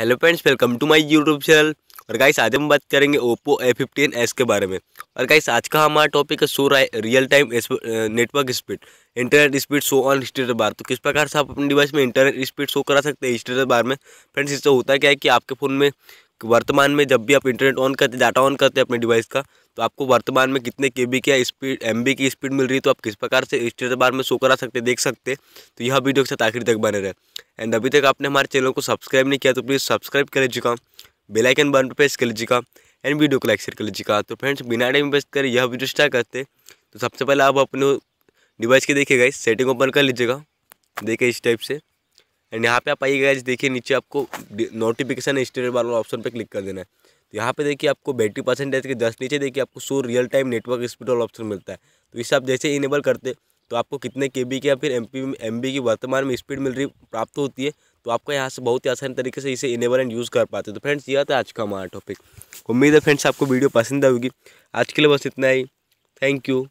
hello friends welcome to my YouTube channel और guys आज हम बात करेंगे ओप्पो ए फिफ्टीन एस के बारे में और गाइस आज का हमारा टॉपिक है शो रहा है real time network speed internet speed show on status bar तो किस प्रकार से आप अपने डिवाइस में इंटरनेट स्पीड शो करा सकते हैं स्टेटस बार में फ्रेंड्स इससे होता क्या है कि आपके फ़ोन में वर्तमान में जब भी आप इंटरनेट ऑन करते डाटा ऑन करते हैं अपने डिवाइस का तो आपको वर्तमान में कितने के बी क्या स्पीड एम की स्पीड मिल रही है तो आप किस प्रकार से स्टेटस बार में शो करा सकते देख सकते तो यह वीडियो के साथ आखिर तक बने रहे एंड अभी तक आपने हमारे चैनल को सब्सक्राइब नहीं किया तो प्लीज़ सब्सक्राइब कर लीजिएगा बेलाइकन बटन प्रेस कर लीजिएगा एंड वीडियो को लाइक शेयर कर लीजिएगा तो फ्रेंड्स बिना टाइम वेस्ट कर यह वीडियो स्टार्ट करते तो सबसे पहले आप अपने डिवाइस के देखिएगा इस सेटिंग ओपन कर लीजिएगा देखिए इस टाइप से एंड यहाँ पे आप आइएगा इस देखिए नीचे आपको नोटिफिकेशन स्टेटस वाला ऑप्शन पे क्लिक कर देना है तो यहाँ पे देखिए आपको बैटरी परसेंटेज के दस नीचे देखिए आपको show real time network speed वाला ऑप्शन मिलता है तो इसे आप जैसे इनेबल करते तो आपको कितने के बी के या फिर एम पी एम बी की वर्तमान में स्पीड मिल रही प्राप्त होती है तो आपको यहाँ से बहुत ही आसान तरीके से इसे इनेबल एंड यूज़ कर पाते तो फ्रेंड्स यह था आज का हमारा टॉपिक उम्मीद है फ्रेंड्स आपको वीडियो पसंद आएगी आज के लिए बस इतना ही थैंक यू